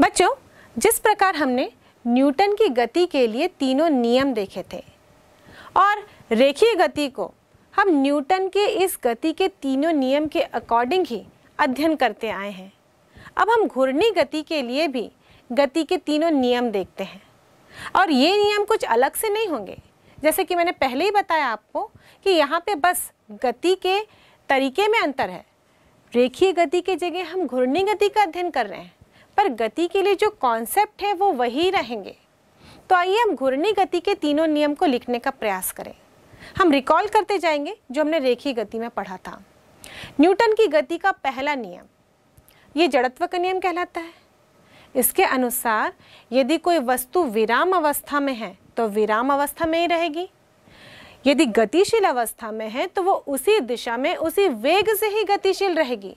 बच्चों जिस प्रकार हमने न्यूटन की गति के लिए तीनों नियम देखे थे और रेखीय गति को हम न्यूटन के इस गति के तीनों नियम के अकॉर्डिंग ही अध्ययन करते आए हैं अब हम घूर्णी गति के लिए भी गति के तीनों नियम देखते हैं और ये नियम कुछ अलग से नहीं होंगे जैसे कि मैंने पहले ही बताया आपको कि यहाँ पे बस गति के तरीके में अंतर है रेखीय गति की जगह हम घूर्णी गति का अध्ययन कर रहे हैं पर गति के लिए जो कॉन्सेप्ट है वो वही रहेंगे तो आइए हम घूर्णी गति के तीनों नियम को लिखने का प्रयास करें हम रिकॉल करते जाएंगे जो हमने रेखी गति में पढ़ा था न्यूटन की गति का पहला नियम ये जड़त्व का नियम कहलाता है इसके अनुसार यदि कोई वस्तु विराम अवस्था में है तो विराम अवस्था में ही रहेगी यदि गतिशील अवस्था में है तो वो उसी दिशा में उसी वेग से ही गतिशील रहेगी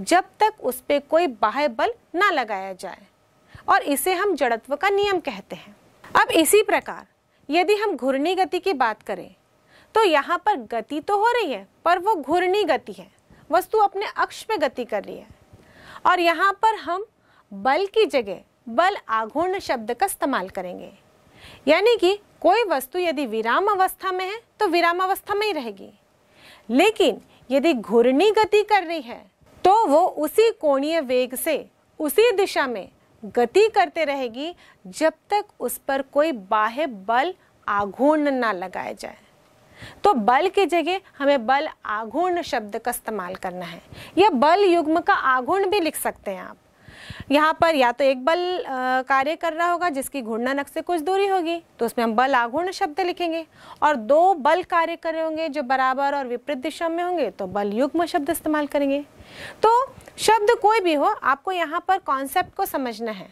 जब तक उस पर कोई बाह्य बल ना लगाया जाए और इसे हम जड़त्व का नियम कहते हैं अब इसी प्रकार यदि हम घूर्णी गति की बात करें तो यहाँ पर गति तो हो रही है पर वो घूर्णी गति है वस्तु अपने अक्ष में गति कर रही है और यहाँ पर हम बल की जगह बल आघूर्ण शब्द का इस्तेमाल करेंगे यानी कि कोई वस्तु यदि विराम अवस्था में है तो विराम अवस्था में ही रहेगी लेकिन यदि घूर्णी गति कर रही है तो वो उसी कोणीय वेग से उसी दिशा में गति करते रहेगी जब तक उस पर कोई बाह्य बल आघूर्ण ना लगाया जाए तो बल की जगह हमें बल आघूर्ण शब्द का इस्तेमाल करना है या बल युग्म का आघूर्ण भी लिख सकते हैं आप यहाँ पर या तो एक बल कार्य कर रहा होगा जिसकी घूर्णन अक्ष से कुछ दूरी होगी तो उसमें हम बल आघूर्ण शब्द लिखेंगे और दो बल कार्य कर रहे होंगे जो बराबर और विपरीत दिशा में होंगे तो बल युग्म शब्द इस्तेमाल करेंगे तो शब्द कोई भी हो आपको यहाँ पर कॉन्सेप्ट को समझना है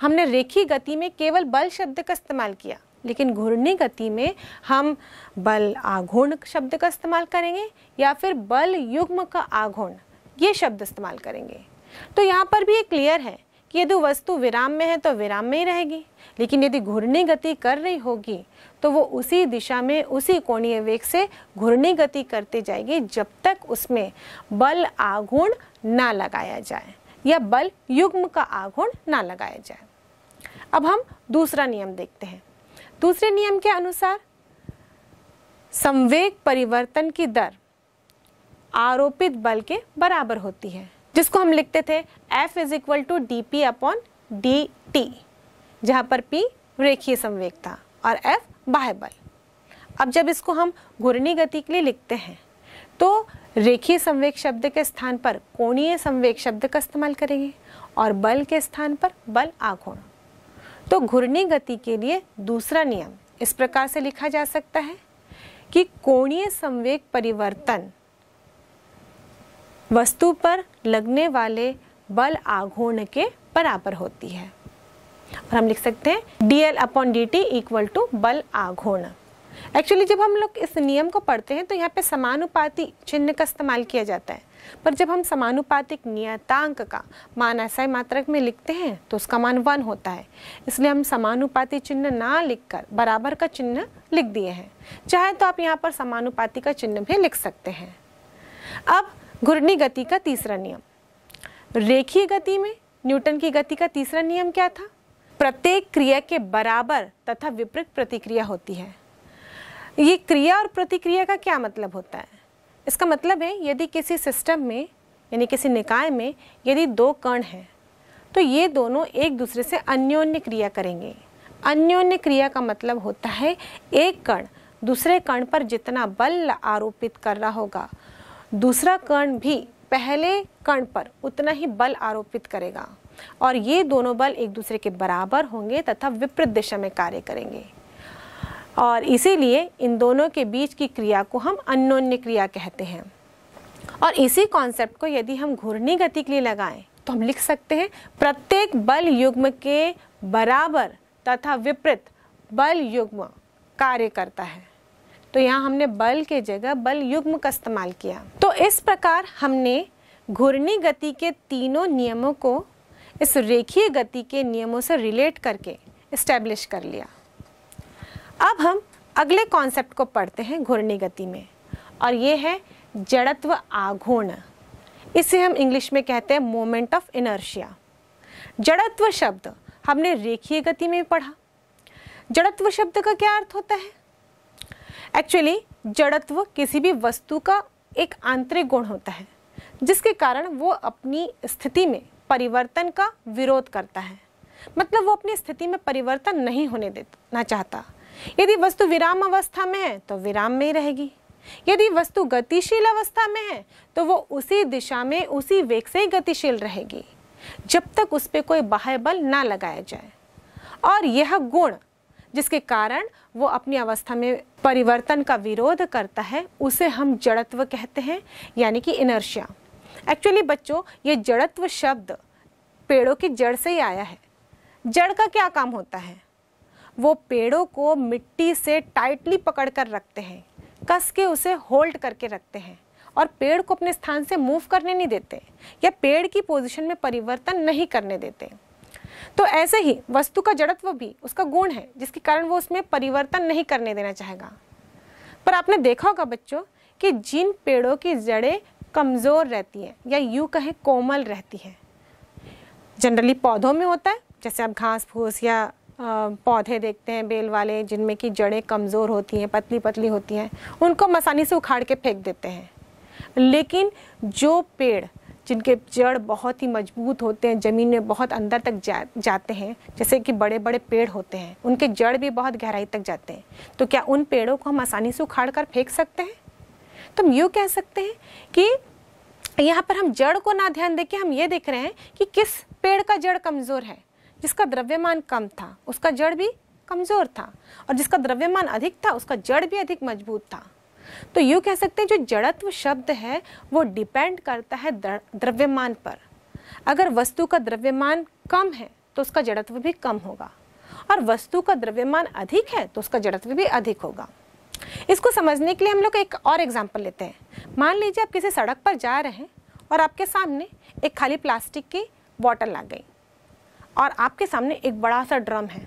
हमने रेखी गति में केवल बल शब्द का इस्तेमाल किया लेकिन घूर्णी गति में हम बल आघूर्ण शब्द का इस्तेमाल करेंगे या फिर बल युग्म का आघूर्ण ये शब्द इस्तेमाल करेंगे तो यहाँ पर भी ये क्लियर है कि यदि वस्तु विराम में है तो विराम में ही रहेगी लेकिन यदि घूर्णी गति कर रही होगी तो वो उसी दिशा में उसी कोणीय वेग से घूर्णी गति करती जाएगी जब तक उसमें बल आघूर्ण ना लगाया जाए या बल युग्म का आघूर्ण ना लगाया जाए अब हम दूसरा नियम देखते हैं दूसरे नियम के अनुसार संवेग परिवर्तन की दर आरोपित बल के बराबर होती है जिसको हम लिखते थे F is equal to D P upon D T जहाँ पर पी रेखीय संवेग था और एफ बाह्य बल अब जब इसको हम घूर्णी गति के लिए लिखते हैं तो रेखीय संवेग शब्द के स्थान पर कोणीय संवेग शब्द का इस्तेमाल करेंगे और बल के स्थान पर बल आघूर्ण तो घूर्णी गति के लिए दूसरा नियम इस प्रकार से लिखा जा सकता है कि कोणीय संवेग परिवर्तन वस्तु पर लगने वाले बल आघूर्ण के बराबर होती है और हम लिख सकते हैं D L upon D T equal to बल आघूर्ण एक्चुअली जब हम लोग इस नियम को पढ़ते हैं तो यहाँ पे समानुपाती चिन्ह का इस्तेमाल किया जाता है पर जब हम समानुपातिक नियतांक का मान ऐसा मात्रक में लिखते हैं तो उसका मान वन होता है इसलिए हम समानुपाती चिन्ह ना लिखकर बराबर का चिन्ह लिख दिए हैं चाहे तो आप यहाँ पर समानुपाति का चिन्ह भी लिख सकते हैं अब घुर्णी गति का तीसरा नियम रेखीय गति में न्यूटन की गति का तीसरा नियम क्या था प्रत्येक क्रिया के बराबर तथा विपरीत प्रतिक्रिया होती है ये क्रिया और प्रतिक्रिया का क्या मतलब होता है इसका मतलब है यदि किसी सिस्टम में यानी किसी निकाय में यदि दो कण हैं तो ये दोनों एक दूसरे से अन्योन्य क्रिया करेंगे अन्योन्य क्रिया का मतलब होता है एक कण दूसरे कण पर जितना बल आरोपित कर रहा होगा दूसरा कर्ण भी पहले कर्ण पर उतना ही बल आरोपित करेगा और ये दोनों बल एक दूसरे के बराबर होंगे तथा विपरीत दिशा में कार्य करेंगे और इसीलिए इन दोनों के बीच की क्रिया को हम अन्योन्य क्रिया कहते हैं और इसी कॉन्सेप्ट को यदि हम घूर्णी गति के लिए लगाएं तो हम लिख सकते हैं प्रत्येक बल युग्म के बराबर तथा विपरीत बल युग्म कार्य करता है तो यहाँ हमने बल के जगह बल युग्म का इस्तेमाल किया तो इस प्रकार हमने घूर्णी गति के तीनों नियमों को इस रेखीय गति के नियमों से रिलेट करके इस्टेब्लिश कर लिया अब हम अगले कॉन्सेप्ट को पढ़ते हैं घूर्णी गति में और ये है जड़त्व आघूर्ण इसे हम इंग्लिश में कहते हैं मोमेंट ऑफ इनर्शिया जड़त्व शब्द हमने रेखीय गति में पढ़ा जड़त्व शब्द का क्या अर्थ होता है एक्चुअली जड़त्व किसी भी वस्तु का एक आंतरिक गुण होता है जिसके कारण वो अपनी स्थिति में परिवर्तन का विरोध करता है मतलब वो अपनी स्थिति में परिवर्तन नहीं होने देना चाहता यदि वस्तु विराम अवस्था में है तो विराम में ही रहेगी यदि वस्तु गतिशील अवस्था में है तो वो उसी दिशा में उसी वेग से ही गतिशील रहेगी जब तक उस पर कोई बाह्य बल ना लगाया जाए और यह गुण जिसके कारण वो अपनी अवस्था में परिवर्तन का विरोध करता है उसे हम जड़त्व कहते हैं यानी कि इनर्शिया एक्चुअली बच्चों ये जड़त्व शब्द पेड़ों की जड़ से ही आया है जड़ का क्या काम होता है वो पेड़ों को मिट्टी से टाइटली पकड़ कर रखते हैं कस के उसे होल्ड करके रखते हैं और पेड़ को अपने स्थान से मूव करने नहीं देते या पेड़ की पोजीशन में परिवर्तन नहीं करने देते तो ऐसे ही वस्तु का जड़त्व भी उसका गुण है जिसके कारण वो उसमें परिवर्तन नहीं करने देना चाहेगा पर आपने देखा होगा बच्चों कि जिन पेड़ों की जड़ें कमज़ोर रहती हैं या यूँ कहें कोमल रहती हैं जनरली पौधों में होता है जैसे आप घास फूस या पौधे देखते हैं बेल वाले जिनमें की जड़ें कमज़ोर होती हैं पतली पतली होती हैं उनको मसानी से उखाड़ के फेंक देते हैं लेकिन जो पेड़ जिनके जड़ बहुत ही मजबूत होते हैं ज़मीन में बहुत अंदर तक जा जाते हैं जैसे कि बड़े बड़े पेड़ होते हैं उनके जड़ भी बहुत गहराई तक जाते हैं तो क्या उन पेड़ों को हम आसानी से उखाड़ कर फेंक सकते हैं तो हम यूँ कह सकते हैं कि यहाँ पर हम जड़ को ना ध्यान देके हम ये देख रहे हैं कि किस पेड़ का जड़ कमज़ोर है जिसका द्रव्यमान कम था उसका जड़ भी कमज़ोर था और जिसका द्रव्यमान अधिक था उसका जड़ भी अधिक मजबूत था तो यूँ कह सकते हैं जो जड़त्व शब्द है वो डिपेंड करता है द्रव्यमान पर अगर वस्तु का द्रव्यमान कम है तो उसका जड़त्व भी कम होगा और वस्तु का द्रव्यमान अधिक है तो उसका जड़त्व भी अधिक होगा इसको समझने के लिए हम लोग एक और एग्जाम्पल लेते हैं मान लीजिए आप किसी सड़क पर जा रहे हैं और आपके सामने एक खाली प्लास्टिक की बॉटल आ गई और आपके सामने एक बड़ा सा ड्रम है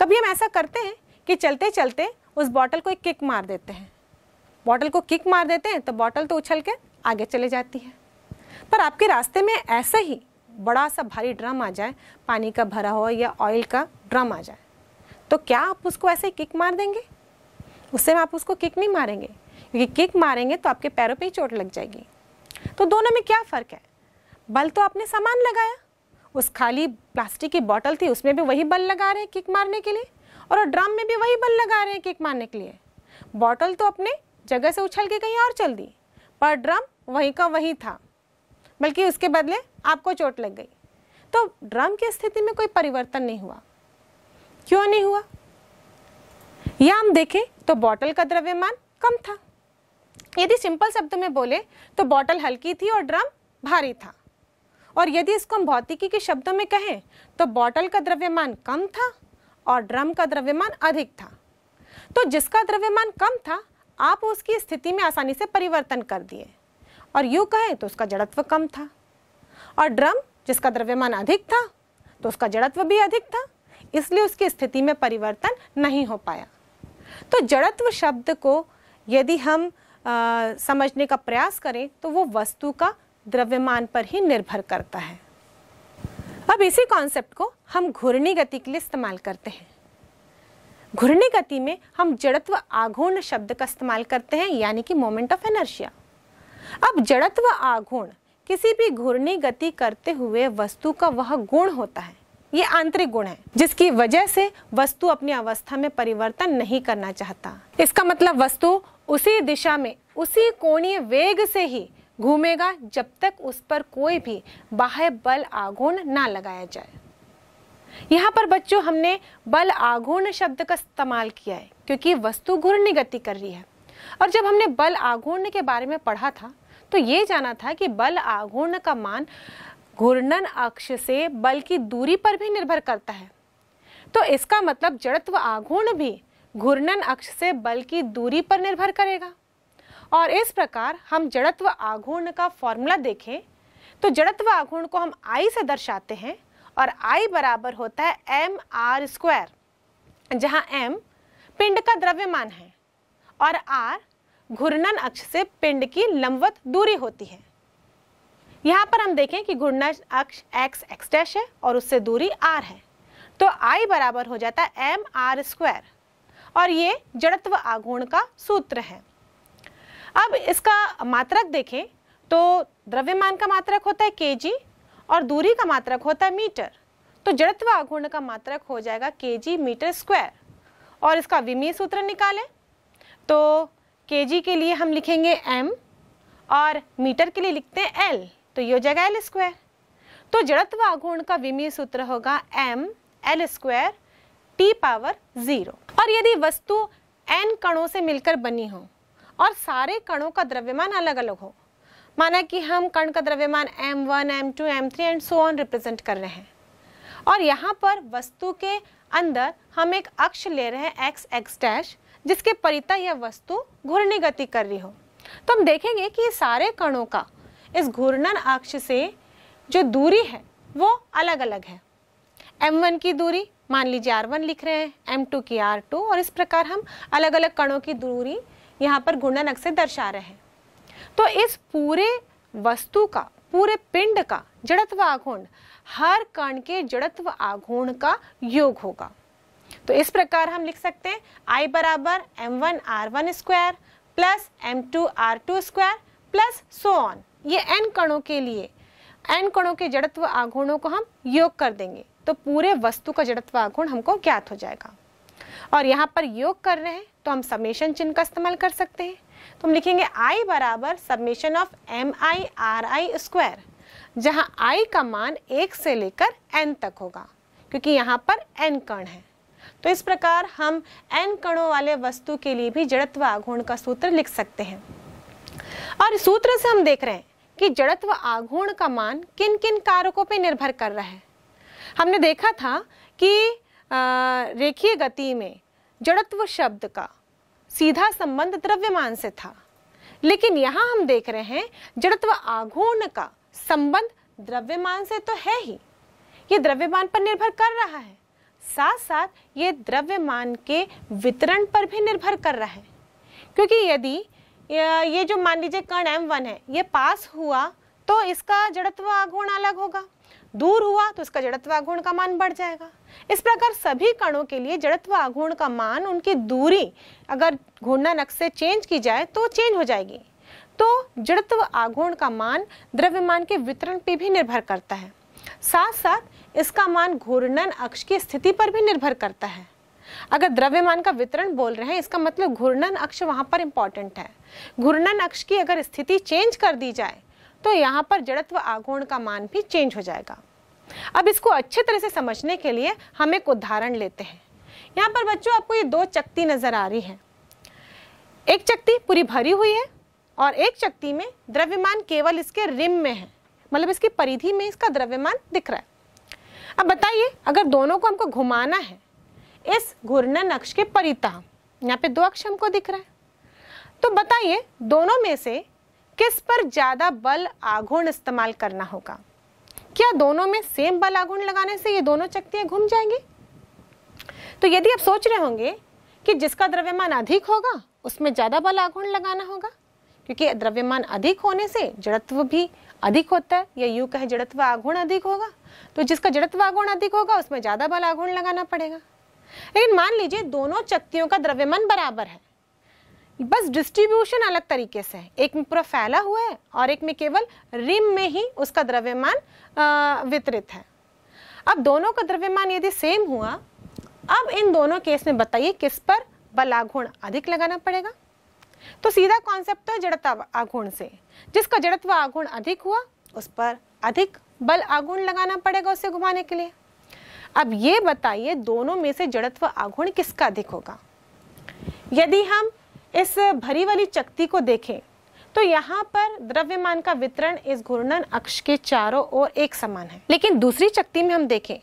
कभी हम ऐसा करते हैं कि चलते चलते उस बॉटल को एक किक मार देते हैं बॉटल को किक मार देते हैं तो बॉटल तो उछल के आगे चले जाती है पर आपके रास्ते में ऐसे ही बड़ा सा भारी ड्रम आ जाए पानी का भरा हो या ऑयल का ड्रम आ जाए तो क्या आप उसको ऐसे ही किक मार देंगे उससे आप उसको किक नहीं मारेंगे क्योंकि किक मारेंगे तो आपके पैरों पे ही चोट लग जाएगी तो दोनों में क्या फ़र्क है बल तो आपने सामान लगाया उस खाली प्लास्टिक की बॉटल थी उसमें भी वही बल लगा रहे हैं किक मारने के लिए और ड्रम में भी वही बल लगा रहे हैं किक मारने के लिए बॉटल तो अपने जगह से उछल के कहीं और चल दी पर ड्रम वहीं का वहीं था बल्कि उसके बदले आपको चोट लग गई तो ड्रम की स्थिति में कोई परिवर्तन नहीं हुआ क्यों नहीं हुआ या हम देखें तो बॉटल का द्रव्यमान कम था यदि सिंपल शब्द में बोले तो बॉटल हल्की थी और ड्रम भारी था और यदि इसको हम भौतिकी के शब्दों में कहें तो बॉटल का द्रव्यमान कम था और ड्रम का द्रव्यमान अधिक था तो जिसका द्रव्यमान कम था आप उसकी स्थिति में आसानी से परिवर्तन कर दिए और यूँ कहें तो उसका जड़त्व कम था और ड्रम जिसका द्रव्यमान अधिक था तो उसका जड़त्व भी अधिक था इसलिए उसकी स्थिति में परिवर्तन नहीं हो पाया तो जड़त्व शब्द को यदि हम आ, समझने का प्रयास करें तो वो वस्तु का द्रव्यमान पर ही निर्भर करता है अब इसी कॉन्सेप्ट को हम घूर्णी गति के लिए इस्तेमाल करते हैं घूर्णी गति में हम जड़त्व आघूर्ण शब्द का इस्तेमाल करते हैं यानी कि मोमेंट ऑफ एनर्शिया अब जड़त्व आघूर्ण किसी भी घूर्णी गति करते हुए वस्तु का वह गुण होता है ये आंतरिक गुण है जिसकी वजह से वस्तु अपनी अवस्था में परिवर्तन नहीं करना चाहता इसका मतलब वस्तु उसी दिशा में उसी कोणीय वेग से ही घूमेगा जब तक उस पर कोई भी बाह्य बल आघूर्ण ना लगाया जाए यहाँ पर बच्चों हमने बल आघूर्ण शब्द का इस्तेमाल किया है क्योंकि वस्तु घूर्णी गति कर रही है और जब हमने बल आघूर्ण के बारे में पढ़ा था तो ये जाना था कि बल आघूर्ण का मान घूर्णन अक्ष से बल की दूरी पर भी निर्भर करता है तो इसका मतलब जड़त्व आघूर्ण भी घूर्णन अक्ष से बल की दूरी पर निर्भर करेगा और इस प्रकार हम जड़त्व आघूर्ण का फॉर्मूला देखें तो जड़त्व आघूर्ण को हम आई से दर्शाते हैं और आई बराबर होता है एम आर स्क्वायर जहाँ एम पिंड का द्रव्यमान है और आर घूर्णन अक्ष से पिंड की लंबवत दूरी होती है यहाँ पर हम देखें कि घूर्णन अक्ष एक्स एक्स डैश है और उससे दूरी आर है तो आई बराबर हो जाता है एम आर स्क्वायर और ये जड़त्व आघूर्ण का सूत्र है अब इसका मात्रक देखें तो द्रव्यमान का मात्रक होता है के जी और दूरी का मात्रक होता है मीटर तो जड़त्व आघूर्ण का मात्रक हो जाएगा के जी मीटर स्क्वायर और इसका विमीय सूत्र निकालें तो के जी के लिए हम लिखेंगे एम और मीटर के लिए लिखते हैं एल तो ये हो जाएगा एल स्क्वायर तो जड़त्व आघूर्ण का विमीय सूत्र होगा M L square T power zero और यदि वस्तु एन कणों से मिलकर बनी हो और सारे कणों का द्रव्यमान अलग अलग हो माना कि हम कण का द्रव्यमान M one M two M three and so on represent कर रहे हैं और यहाँ पर वस्तु के अंदर हम एक अक्ष ले रहे हैं एक्स एक्स डैश जिसके परिता यह वस्तु घूर्णी गति कर रही हो तो हम देखेंगे कि सारे कणों का इस घूर्णन अक्ष से जो दूरी है वो अलग अलग है m1 की दूरी मान लीजिए r1 लिख रहे हैं m2 की r2 और इस प्रकार हम अलग अलग कणों की दूरी यहाँ पर घूर्णन अक्ष से दर्शा रहे हैं तो इस पूरे वस्तु का पूरे पिंड का जड़त्व आघूर्ण हर कण के जड़त्व आघूर्ण का योग होगा तो इस प्रकार हम लिख सकते हैं I बराबर M one R one square plus M two R two square plus so on ये n कणों के लिए n कणों के जड़त्व आघूर्णों को हम योग कर देंगे तो पूरे वस्तु का जड़त्व आघूर्ण हमको ज्ञात हो जाएगा और यहाँ पर योग कर रहे हैं तो हम समेशन चिन्ह का इस्तेमाल कर सकते हैं तो हम लिखेंगे i बराबर summation of M I R I square जहाँ i का मान एक से लेकर n तक होगा क्योंकि यहाँ पर n कण है तो इस प्रकार हम n कणों वाले वस्तु के लिए भी जड़त्व आघूर्ण का सूत्र लिख सकते हैं और सूत्र से हम देख रहे हैं कि जड़त्व आघूर्ण का मान किन किन कारकों पर निर्भर कर रहा है हमने देखा था कि रेखीय गति में जड़त्व शब्द का सीधा संबंध द्रव्यमान से था लेकिन यहाँ हम देख रहे हैं जड़त्व आघूर्ण का संबंध द्रव्यमान से तो है ही ये द्रव्यमान पर निर्भर कर रहा है साथ साथ ये द्रव्यमान के वितरण पर भी निर्भर कर रहा है क्योंकि यदि ये जो मान लीजिए कण एम वन है ये पास हुआ तो इसका जड़त्व आघूर्ण अलग होगा दूर हुआ तो इसका जड़त्व आघूर्ण का मान बढ़ जाएगा इस प्रकार सभी कणों के लिए जड़त्व आघूर्ण का मान उनकी दूरी अगर घूर्णन अक्ष से चेंज की जाए तो चेंज हो जाएगी तो जड़त्व आघूर्ण का मान द्रव्यमान के वितरण पर भी निर्भर करता है साथ साथ इसका मान घूर्णन अक्ष की स्थिति पर भी निर्भर करता है अगर द्रव्यमान का वितरण बोल रहे हैं इसका मतलब घूर्णन अक्ष वहां पर इंपॉर्टेंट है घूर्णन अक्ष की अगर स्थिति चेंज कर दी जाए तो यहाँ पर जड़त्व आघूर्ण का मान भी चेंज हो जाएगा अब इसको अच्छे तरह से समझने के लिए हम एक उदाहरण लेते हैं यहाँ पर बच्चों आपको ये दो चक्ती नज़र आ रही हैं एक चक्ती पूरी भरी हुई है और एक चक्ती में द्रव्यमान केवल इसके रिम में है मतलब इसकी परिधि में इसका द्रव्यमान दिख रहा है अब बताइए अगर दोनों को हमको घुमाना है इस घूर्णन अक्ष के परिता यहाँ पे दो अक्ष हमको दिख रहा है तो बताइए दोनों में से किस पर ज़्यादा बल आघूर्ण इस्तेमाल करना होगा क्या दोनों में सेम बल गुण लगाने से ये दोनों चक्तियाँ घूम जाएंगी तो यदि आप सोच रहे होंगे कि जिसका द्रव्यमान अधिक होगा उसमें ज़्यादा बल गुण लगाना होगा क्योंकि द्रव्यमान अधिक होने से जड़त्व भी अधिक होता है या यूं कहे जड़त्व आगुण अधिक होगा तो जिसका जड़त्व आगुण अधिक होगा उसमें ज़्यादा बल आगुण लगाना पड़ेगा लेकिन मान लीजिए दोनों चक्तियों का द्रव्यमान बराबर है बस डिस्ट्रीब्यूशन अलग तरीके से है एक में पूरा फैला हुआ है और एक में केवल रिम में ही उसका द्रव्यमान वितरित है अब दोनों का द्रव्यमान यदि सेम हुआ अब इन दोनों केस में बताइए किस पर बलाघूर्ण अधिक लगाना पड़ेगा तो सीधा कॉन्सेप्ट है जड़ता आघूर्ण से जिसका जड़त्व आघूर्ण अधिक हुआ उस पर अधिक बल आघूर्ण लगाना पड़ेगा उसे घुमाने के लिए अब ये बताइए दोनों में से जड़त्व आघूर्ण किसका अधिक होगा यदि हम इस भरी वाली चक्ति को देखें तो यहाँ पर द्रव्यमान का वितरण इस घूर्णन अक्ष के चारों ओर एक समान है लेकिन दूसरी चक्ति में हम देखें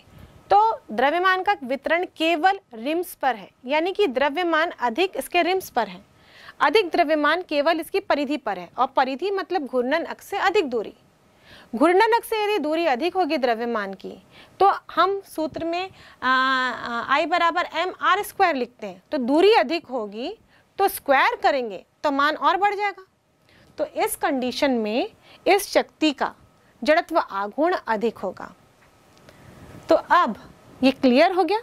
तो द्रव्यमान का वितरण केवल रिम्स पर है यानी कि द्रव्यमान अधिक इसके रिम्स पर है अधिक द्रव्यमान केवल इसकी परिधि पर है और परिधि मतलब घूर्णन अक्ष से अधिक दूरी घूर्णन अक्ष से यदि दूरी अधिक होगी द्रव्यमान की तो हम सूत्र में आई बराबर एम आर स्क्वायर लिखते हैं तो दूरी अधिक होगी तो स्क्वायर करेंगे तो मान और बढ़ जाएगा तो इस कंडीशन में इस शक्ति का जड़त्व आघूर्ण अधिक होगा तो अब ये क्लियर हो गया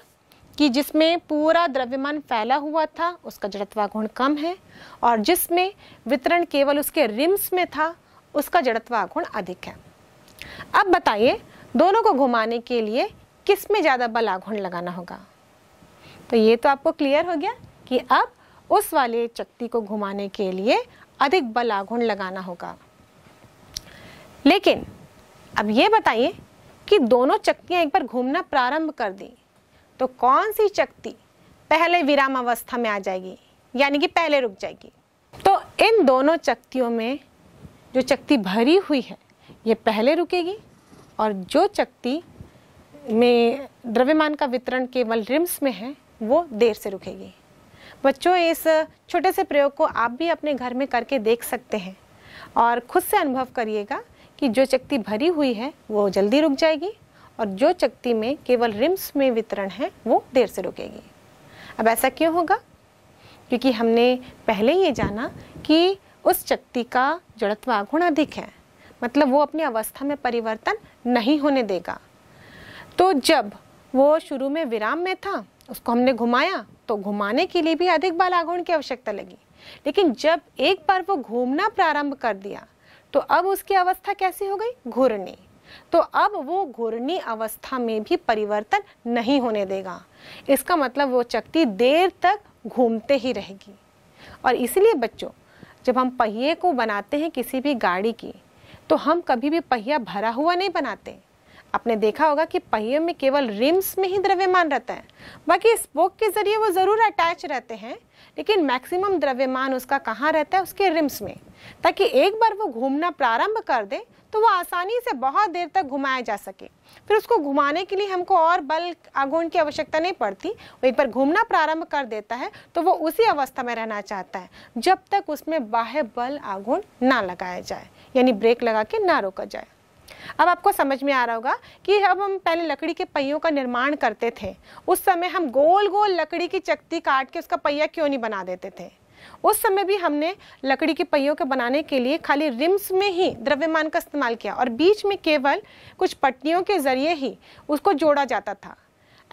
कि जिसमें पूरा द्रव्यमान फैला हुआ था उसका जड़त्वाघूर्ण कम है और जिसमें वितरण केवल उसके रिम्स में था उसका जड़त्वाघूर्ण अधिक है अब बताइए दोनों को घुमाने के लिए किस में ज़्यादा बल आघूर्ण लगाना होगा तो ये तो आपको क्लियर हो गया कि अब उस वाले चक्ति को घुमाने के लिए अधिक बल आघूर्ण लगाना होगा लेकिन अब ये बताइए कि दोनों चक्तियाँ एक बार घूमना प्रारंभ कर दी तो कौन सी चक्ति पहले विराम अवस्था में आ जाएगी यानी कि पहले रुक जाएगी तो इन दोनों चक्तियों में जो चक्ति भरी हुई है ये पहले रुकेगी और जो चक्ति में द्रव्यमान का वितरण केवल रिम्स में है वो देर से रुकेगी बच्चों इस छोटे से प्रयोग को आप भी अपने घर में करके देख सकते हैं और खुद से अनुभव करिएगा कि जो चक्ति भरी हुई है वो जल्दी रुक जाएगी और जो चक्ति में केवल रिम्स में वितरण है वो देर से रुकेगी अब ऐसा क्यों होगा क्योंकि हमने पहले ये जाना कि उस चक्ति का जड़त्व आगुण अधिक है मतलब वो अपनी अवस्था में परिवर्तन नहीं होने देगा तो जब वो शुरू में विराम में था उसको हमने घुमाया तो घुमाने के लिए भी अधिक आघूर्ण की आवश्यकता लगी लेकिन जब एक बार वो घूमना प्रारंभ कर दिया तो अब उसकी अवस्था कैसी हो गई घूर्णी तो अब वो घूर्णी अवस्था में भी परिवर्तन नहीं होने देगा इसका मतलब वो चक्ति देर तक घूमते ही रहेगी और इसलिए बच्चों जब हम पहिए को बनाते हैं किसी भी गाड़ी की तो हम कभी भी पहिया भरा हुआ नहीं बनाते आपने देखा होगा कि पहियों में केवल रिम्स में ही द्रव्यमान रहता है बाकी स्पोक के जरिए वो ज़रूर अटैच रहते हैं लेकिन मैक्सिमम द्रव्यमान उसका कहाँ रहता है उसके रिम्स में ताकि एक बार वो घूमना प्रारंभ कर दे तो वो आसानी से बहुत देर तक घुमाया जा सके फिर उसको घुमाने के लिए हमको और बल आगुण की आवश्यकता नहीं पड़ती वो एक बार घूमना प्रारंभ कर देता है तो वो उसी अवस्था में रहना चाहता है जब तक उसमें बाह्य बल आगुण ना लगाया जाए यानी ब्रेक लगा के ना रोका जाए अब आपको समझ में आ रहा होगा कि अब हम पहले लकड़ी के पहियों का निर्माण करते थे उस समय हम गोल गोल लकड़ी की चक्ती काट के उसका पहिया क्यों नहीं बना देते थे उस समय भी हमने लकड़ी के पहियों के बनाने के लिए खाली रिम्स में ही द्रव्यमान का इस्तेमाल किया और बीच में केवल कुछ पट्टियों के जरिए ही उसको जोड़ा जाता था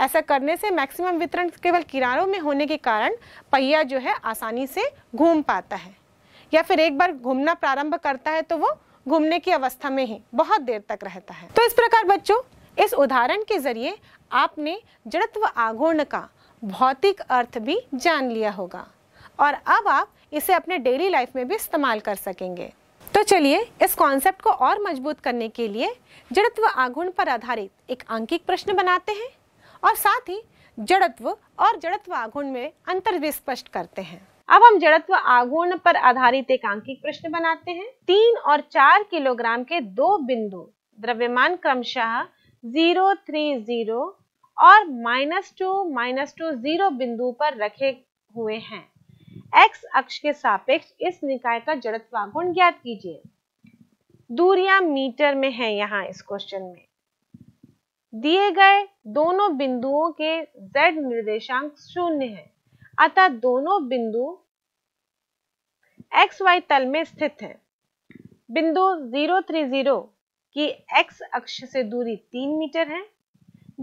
ऐसा करने से मैक्सिमम वितरण केवल किनारों में होने के कारण पहिया जो है आसानी से घूम पाता है या फिर एक बार घूमना प्रारंभ करता है तो वो घूमने की अवस्था में ही बहुत देर तक रहता है तो इस प्रकार बच्चों इस उदाहरण के जरिए आपने जड़त्व आघूर्ण का भौतिक अर्थ भी जान लिया होगा और अब आप इसे अपने डेली लाइफ में भी इस्तेमाल कर सकेंगे तो चलिए इस कॉन्सेप्ट को और मजबूत करने के लिए जड़त्व आघूर्ण पर आधारित एक अंकिक प्रश्न बनाते हैं और साथ ही जड़त्व और जड़त्व आघूर्ण में अंतर भी स्पष्ट करते हैं अब हम जड़त्व आघूर्ण पर आधारित एक आंकिक प्रश्न बनाते हैं तीन और चार किलोग्राम के दो बिंदु द्रव्यमान क्रमशः जीरो थ्री जीरो और minus two minus two zero बिंदु पर रखे हुए हैं एक्स अक्ष के सापेक्ष इस निकाय का आगुण ज्ञात कीजिए दूरिया मीटर में है यहाँ इस क्वेश्चन में दिए गए दोनों बिंदुओं के z निर्देशांक शून्य है अतः दोनों बिंदु एक्स वाई तल में स्थित हैं। बिंदु 030 की एक्स अक्ष से दूरी 3 मीटर है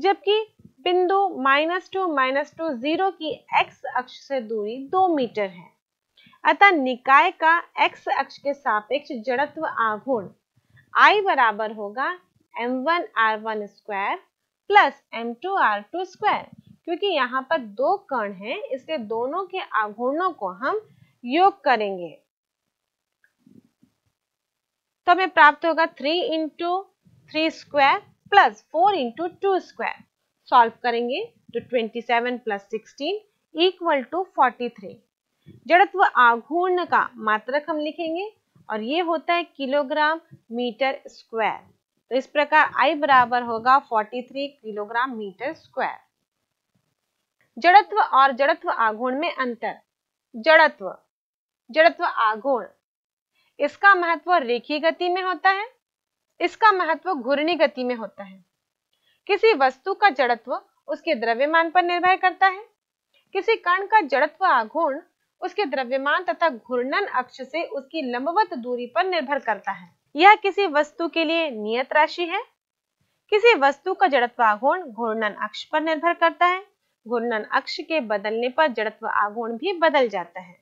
जबकि बिंदु minus two minus two zero की एक्स अक्ष से दूरी 2 मीटर है अतः निकाय का एक्स अक्ष के सापेक्ष जड़त्व आघूर्ण आई बराबर होगा M one R one square plus M two R two square क्योंकि यहाँ पर दो कण हैं इसलिए दोनों के आघूर्णों को हम योग करेंगे तो हमें प्राप्त होगा three into three square plus four into two square solve करेंगे तो twenty seven plus sixteen equal to forty three जड़त्व आघूर्ण का मात्रक हम लिखेंगे और ये होता है किलोग्राम मीटर स्क्वायर तो इस प्रकार आई बराबर होगा 43 किलोग्राम मीटर स्क्वायर जड़त्व और जड़त्व आघूर्ण में अंतर जड़त्व जड़त्व आघूर्ण इसका महत्व रेखी गति में होता है इसका महत्व घूर्णी गति में होता है किसी वस्तु का जड़त्व उसके द्रव्यमान पर निर्भर करता है किसी कण का जड़त्व आघूर्ण उसके द्रव्यमान तथा घूर्णन अक्ष से उसकी लंबवत दूरी पर निर्भर करता है यह किसी वस्तु के लिए नियत राशि है किसी वस्तु का जड़त्व आघूर्ण घूर्णन अक्ष पर निर्भर करता है घूर्णन अक्ष के बदलने पर जड़त्व आघूर्ण भी बदल जाता है